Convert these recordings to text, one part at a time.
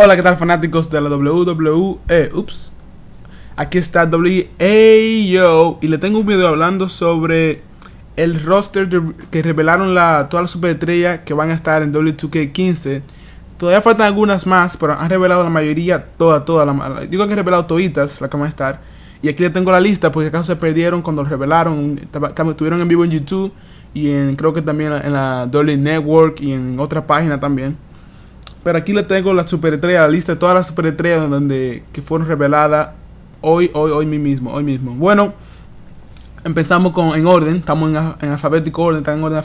Hola, ¿qué tal fanáticos de la WWE? Ups. Aquí está yo y le tengo un video hablando sobre el roster que revelaron la, todas las superestrellas que van a estar en W2K15. Todavía faltan algunas más, pero han revelado la mayoría, toda, toda. La, mala. que han revelado toditas la que van a estar. Y aquí le tengo la lista, porque acaso se perdieron cuando lo revelaron. Estuvieron en vivo en YouTube y en, creo que también en la Dolly Network y en otra página también. Pero aquí le tengo la superestrella, la lista de todas las superestrellas donde, que fueron reveladas hoy, hoy, hoy mismo, hoy mismo. Bueno, empezamos con en orden, estamos en, alfabético orden, está en orden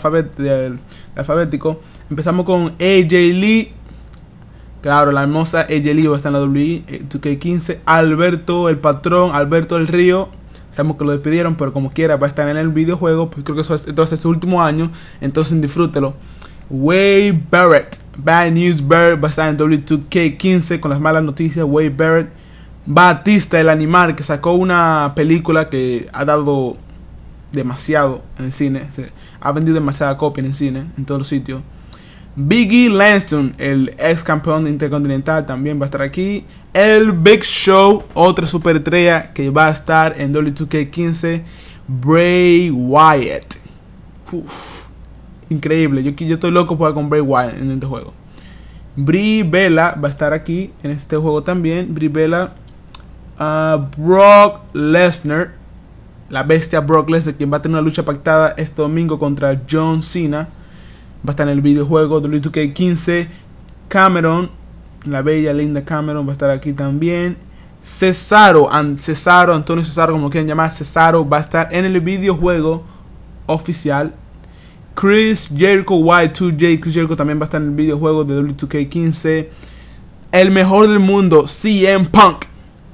alfabético. Empezamos con AJ Lee. Claro, la hermosa AJ Lee va a estar en la WWE eh, 2K15. Alberto, el patrón, Alberto del Río. Sabemos que lo despidieron, pero como quiera va a estar en el videojuego. Pues creo que eso es, entonces es su último año. Entonces disfrútelo. Way Barrett. Bad News Barrett va a estar en W2K15 con las malas noticias. Way Barrett. Batista, el animal, que sacó una película que ha dado demasiado en el cine. Se ha vendido demasiada copia en el cine, en todos los sitios. Biggie Lanston, el ex campeón intercontinental, también va a estar aquí. El Big Show, otra super estrella que va a estar en W2K15. Bray Wyatt increíble. Yo, yo estoy loco por con Bray Wyatt en este juego. Bri Bella va a estar aquí en este juego también. Bri ah, Brock Lesnar. La bestia Brock Lesnar, quien va a tener una lucha pactada este domingo contra John Cena. Va a estar en el videojuego de 2 k 15 Cameron. La bella, linda Cameron va a estar aquí también. Cesaro, Cesaro, Antonio Cesaro, como quieran llamar, Cesaro va a estar en el videojuego oficial Chris Jericho, Y2J, Chris Jericho también va a estar en el videojuego de W2K15. El mejor del mundo, CM Punk.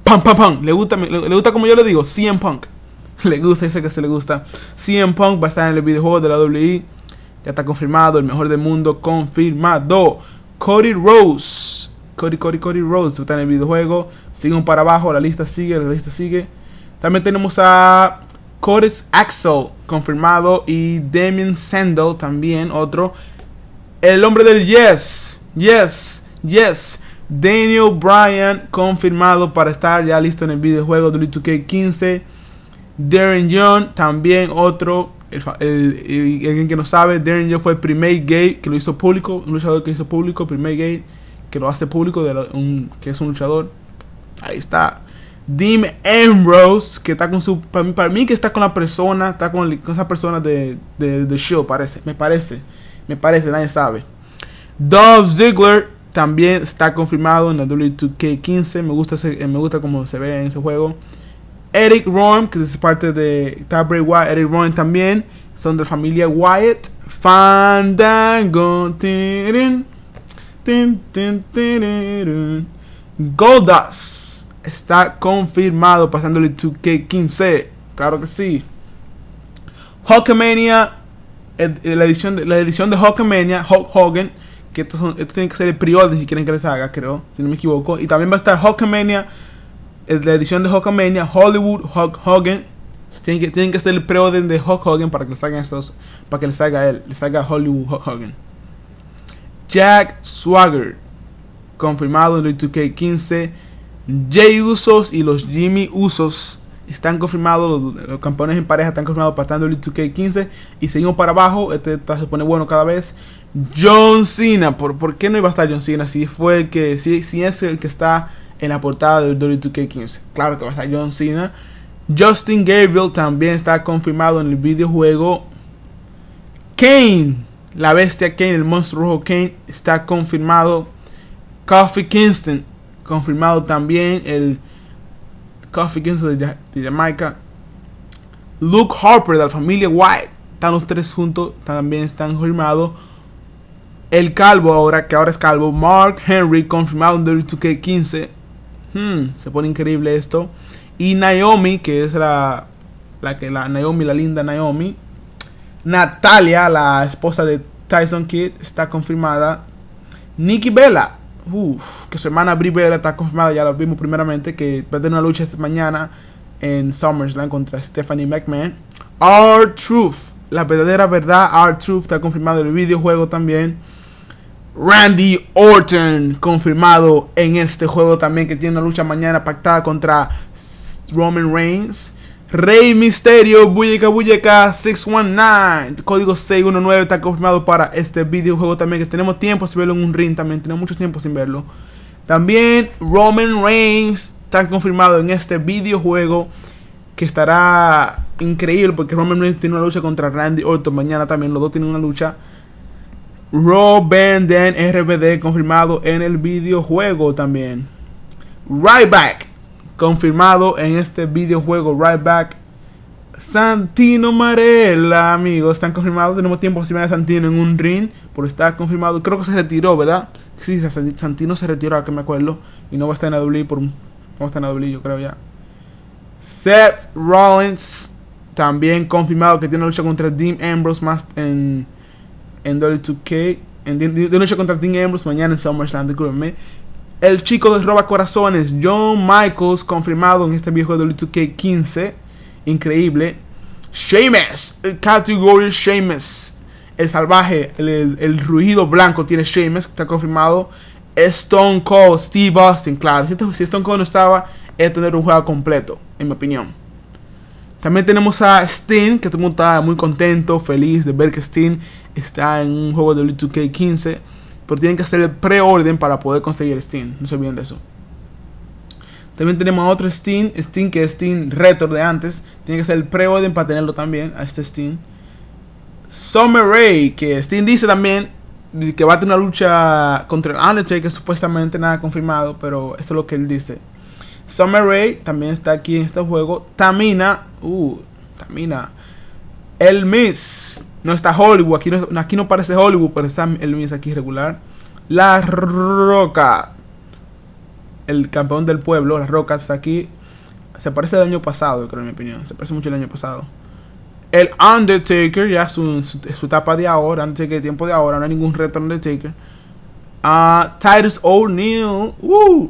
Pam pam pam. Le gusta, le, gusta como yo le digo, CM Punk. Le gusta, ese que se le gusta. CM Punk va a estar en el videojuego de la WI. E. Ya está confirmado, el mejor del mundo, confirmado. Cody Rose. Cody, Cody, Cody Rose está en el videojuego. Siguen para abajo, la lista sigue, la lista sigue. También tenemos a Curtis Axel confirmado. Y Damien Sandow también, otro. El hombre del Yes, Yes, Yes. Daniel Bryan confirmado para estar ya listo en el videojuego W2K15. Darren Young también otro. El, el, que no sabe, Darren Young fue el primer gay que lo hizo público. Un luchador que hizo público, primer gay que lo hace público, de un, que es un luchador. Ahí está. Dean Ambrose, que está con su. Para mí, que está con la persona, está con, esa persona de, de, show, parece. Me parece. Me parece, nadie sabe. Dolph Ziggler también está confirmado en la W2K15. Me gusta, eh, me gusta cómo se ve en ese juego. Eric Rohn que es parte de. Está Eric Rohn también. Son de la familia Wyatt. Fandango. Goldust está confirmado pasándole 2K15. Claro que sí. Hawkmania, eh, la edición de, la edición de Hulk Hogan, que esto, tiene que ser el pre si quieren que les haga, creo, si no me equivoco. Y también va a estar mania eh, la edición de Mania Hollywood Hulk Hogan. Tienen que, tienen que ser el pre de Hulk Hogan para que les hagan estos, para que les haga él, les Hollywood Hulk Hogan. Jack Swagger, confirmado en el 2K15. Jay Usos y los Jimmy Usos están confirmados, los, campeones en pareja están confirmados para w 2K15 y seguimos para abajo, este, se pone bueno cada vez. John Cena, ¿por, ¿por qué no iba a estar John Cena si fue el que, si es el que está en la portada del w 2K15? Claro que va a estar John Cena. Justin Gabriel también está confirmado en el videojuego. Kane, la bestia Kane, el monstruo rojo Kane, está confirmado. Coffee Kingston Confirmado también el Coffee Kings de, Jamaica. Luke Harper de la familia White. Están los tres juntos. También están confirmados. El Calvo ahora, que ahora es Calvo. Mark Henry confirmado en 2 k 15. Hmm, se pone increíble esto. Y Naomi, que es la, que la Naomi, la linda Naomi. Natalia, la esposa de Tyson Kidd, está confirmada. Nikki Bella uf, que semana Brie está confirmada, ya lo vimos primeramente, que va a tener una lucha esta mañana en SummerSlam contra Stephanie McMahon. Our Truth, la verdadera verdad, Our Truth está confirmado en el videojuego también. Randy Orton confirmado en este juego también que tiene una lucha mañana pactada contra Roman Reigns. Rey Misterio, Bulleca Bulleca 619, código 619 está confirmado para este videojuego también, que tenemos tiempo sin verlo en un ring también, tenemos mucho tiempo sin verlo. También Roman Reigns está confirmado en este videojuego, que estará increíble porque Roman Reigns tiene una lucha contra Randy Orton, mañana también los dos tienen una lucha. Raw rvd RBD confirmado en el videojuego también. Right Back confirmado en este videojuego Right Back. Santino Marella, amigos, están confirmados. Tenemos tiempo si de Santino en un ring, pero está confirmado. Creo que se retiró, ¿verdad? Sí, Santino se retiró, a que me acuerdo. Y no va a estar en la por No va a estar en la yo creo ya. Seth Rollins, también confirmado que tiene una lucha contra Dean Ambrose más en. En W2K. Tiene lucha contra Dean Ambrose mañana en SummerSlam, el chico de roba corazones, John Michaels, confirmado en este viejo de 2K15. Increíble. Sheamus, el category Sheamus. El salvaje, el, ruido blanco tiene Sheamus, está confirmado. Stone Cold, Steve Austin, claro. Este, si Stone Cold no estaba, es tener un juego completo, en mi opinión. También tenemos a Steam, que todo el mundo está muy contento, feliz de ver que Sting está en un juego de 2K15 pero tienen que hacer el preorden para poder conseguir Steam. No se olviden de eso. También tenemos otro Steam, Steam que es Steam Retro de antes. Tiene que hacer el preorden para tenerlo también a este Steam. Summer Ray, que Steam dice también que va a tener una lucha contra el Undertaker, supuestamente nada confirmado, pero eso es lo que él dice. Summer Ray también está aquí en este juego. Tamina, uh, Tamina. El Miss no está Hollywood, aquí no, aquí no parece Hollywood, pero está el aquí regular. La Roca, el campeón del pueblo, La Roca está aquí. Se parece al año pasado, creo, en mi opinión. Se parece mucho el año pasado. El Undertaker, ya su, su, etapa de ahora, Undertaker, tiempo de ahora, no hay ningún reto Undertaker. a ah, Titus O'Neill, uh,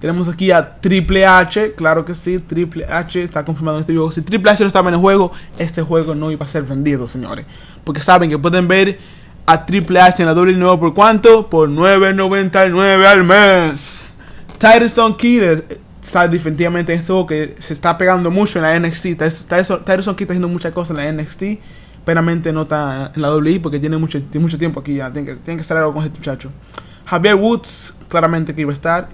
tenemos aquí a Triple H, claro que sí, Triple H está confirmado en este juego. Si Triple H no estaba en el juego, este juego no iba a ser vendido, señores. Porque saben que pueden ver a Triple H en la doble nuevo por cuánto? Por 9.99 al mes. Tyson Kidd está definitivamente en este juego que se está pegando mucho en la NXT. Tyson, Kidd está haciendo muchas cosas en la NXT. Peramente no está en la WI porque tiene mucho, mucho tiempo aquí ya. Tiene que, tiene que estar algo con este muchacho. Javier Woods, claramente que iba a estar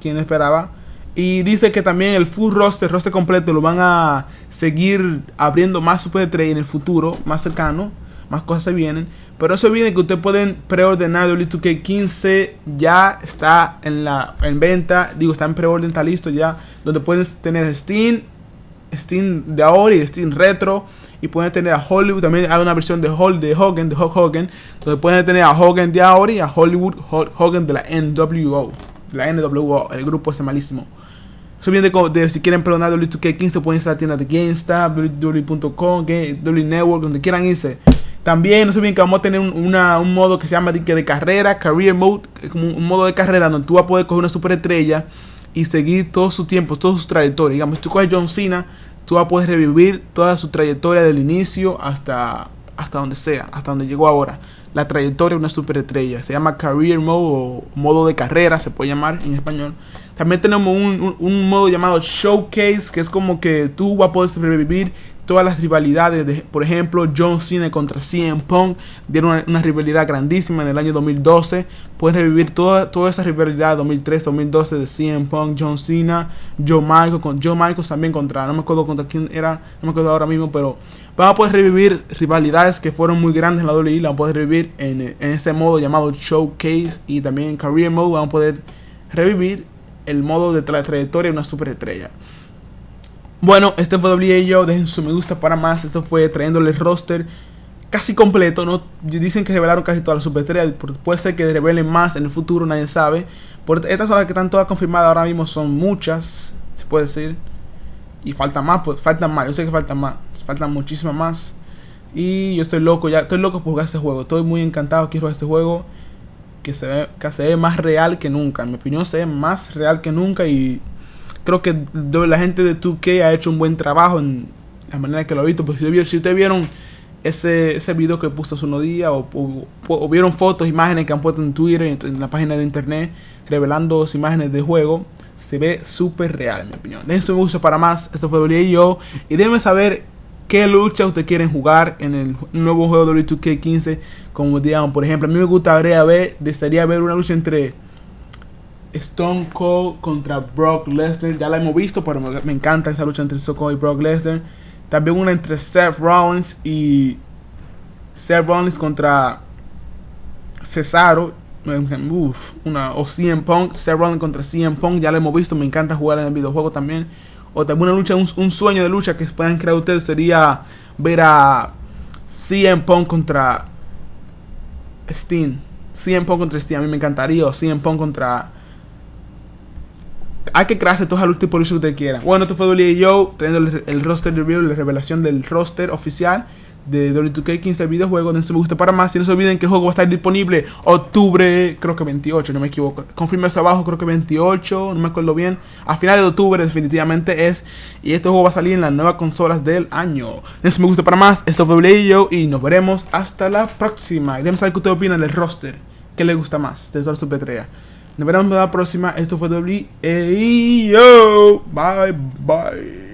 quien esperaba. Y dice que también el full roster, roster completo, lo van a seguir abriendo más Super 3 en el futuro, más cercano. Más cosas se vienen. Pero eso viene que ustedes pueden preordenar W2K15. Ya está en la en venta. Digo, está en preorden, está listo ya. Donde pueden tener Steam, Steam de ahora y Steam Retro. Y pueden tener a Hollywood. También hay una versión de, Hulk de Hogan, de Hulk Hogan. Donde pueden tener a Hogan de ahora y a Hollywood Hogan de la NWO la NWO, el grupo ese malísimo. de, de, si quieren perdonar W2K15, pueden ir a la tienda de GameStop, www.com, W Network, donde quieran irse. También, no se bien que vamos a tener un, un modo que se llama de, de carrera, Career Mode, como un, modo de carrera donde tú vas a poder coger una superestrella y seguir todos sus tiempos, todas sus trayectorias. Digamos, si tú coges John Cena, tú vas a poder revivir toda su trayectoria del inicio hasta, hasta donde sea, hasta donde llegó ahora la trayectoria de una superestrella. Se llama Career Mode o modo de carrera, se puede llamar en español. También tenemos un, un, modo llamado Showcase, que es como que tú vas a poder revivir todas las rivalidades. De, por ejemplo, John Cena contra CM Punk dieron una, rivalidad grandísima en el año 2012. Puedes revivir toda, toda esa rivalidad 2003-2012 de CM Punk, John Cena, Joe Michael, con Joe Michaels también contra, no me acuerdo contra quién era, no me acuerdo ahora mismo, pero vas a poder revivir rivalidades que fueron muy grandes en la WWE, a puedes revivir en, en ese modo llamado Showcase y también en Career Mode, Vamos a poder revivir el modo de trayectoria de una superestrella. Bueno, este fue yo dejen su me gusta para más. Esto fue trayéndoles roster casi completo. ¿no? Dicen que revelaron casi todas las superestrellas. Puede ser que revelen más en el futuro, nadie sabe. Por estas horas que están todas confirmadas ahora mismo son muchas, se puede decir. Y falta más, pues faltan más. Yo sé que faltan más. Faltan muchísimas más. Y yo estoy loco, ya estoy loco por jugar este juego. Estoy muy encantado, quiero jugar este juego que se, ve, que se más real que nunca. En mi opinión, se ve más real que nunca y creo que la gente de 2K ha hecho un buen trabajo en la manera que lo ha visto. pues si, ustedes vieron ese, ese video que puso hace unos días, o, vieron fotos, imágenes que han puesto en Twitter, en, la página de internet, revelando dos imágenes de juego, se ve súper real, en mi opinión. eso me uso para más. Esto fue y yo. Y déjenme saber qué lucha ustedes quieren jugar en el nuevo juego de 2K15. Como digamos, por ejemplo, a mí me gustaría ver, desearía ver una lucha entre Stone Cold contra Brock Lesnar. Ya la hemos visto, pero me, encanta esa lucha entre Stone Cold y Brock Lesnar. También una entre Seth Rollins y Seth Rollins contra Cesaro. una, o CM Punk, Seth Rollins contra CM Punk, ya la hemos visto, me encanta jugar en el videojuego también o también una lucha, un, sueño de lucha que puedan crear ustedes sería ver a CM Punk contra Steam. CM Punk contra Steam, a mí me encantaría. O CM Punk contra. Hay que crearse todos los tipos de luchas que ustedes quieran. Bueno, esto fue WWE Joe, teniendo el, roster de review, la revelación del roster oficial de W2K 15 videojuego. no un me gusta para más. Y no se olviden que el juego va a estar disponible octubre, creo que 28, no me equivoco. Confirme hasta abajo, creo que 28, no me acuerdo bien. A finales de octubre definitivamente es. Y este juego va a salir en las nuevas consolas del año. De un me gusta para más. Esto fue yo y nos veremos hasta la próxima. Y déjenme saber qué ustedes opinan del roster. ¿Qué les gusta más? De su Supetrea. Nos veremos en la próxima. Esto fue WAO. Bye, bye.